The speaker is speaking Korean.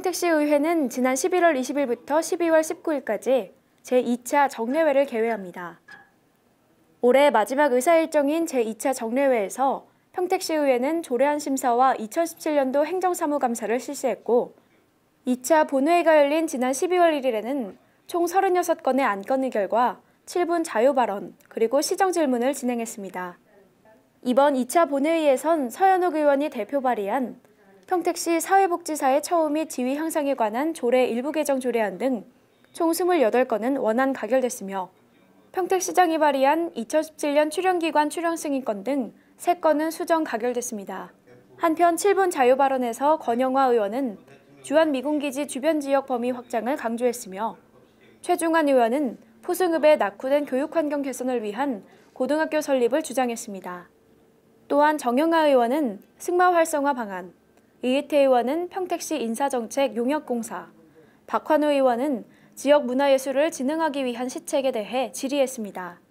평택시의회는 지난 11월 20일부터 12월 19일까지 제2차 정례회를 개회합니다. 올해 마지막 의사일정인 제2차 정례회에서 평택시의회는 조례안 심사와 2017년도 행정사무감사를 실시했고 2차 본회의가 열린 지난 12월 1일에는 총 36건의 안건 의결과 7분 자유발언 그리고 시정질문을 진행했습니다. 이번 2차 본회의에선 서현욱 의원이 대표 발의한 평택시 사회복지사의 처우 및 지위 향상에 관한 조례 일부 개정 조례안 등 총 28건은 원안 가결됐으며 평택시장이 발의한 2017년 출연기관 출연승인권 등 3건은 수정 가결됐습니다. 한편 7분 자유발언에서 권영화 의원은 주한미군기지 주변 지역 범위 확장을 강조했으며 최중환 의원은 포승읍의 낙후된 교육환경 개선을 위한 고등학교 설립을 주장했습니다. 또한 정영아 의원은 승마 활성화 방안, 이희태 의원은 평택시 인사정책 용역공사, 박환우 의원은 지역 문화예술을 진흥하기 위한 시책에 대해 질의했습니다.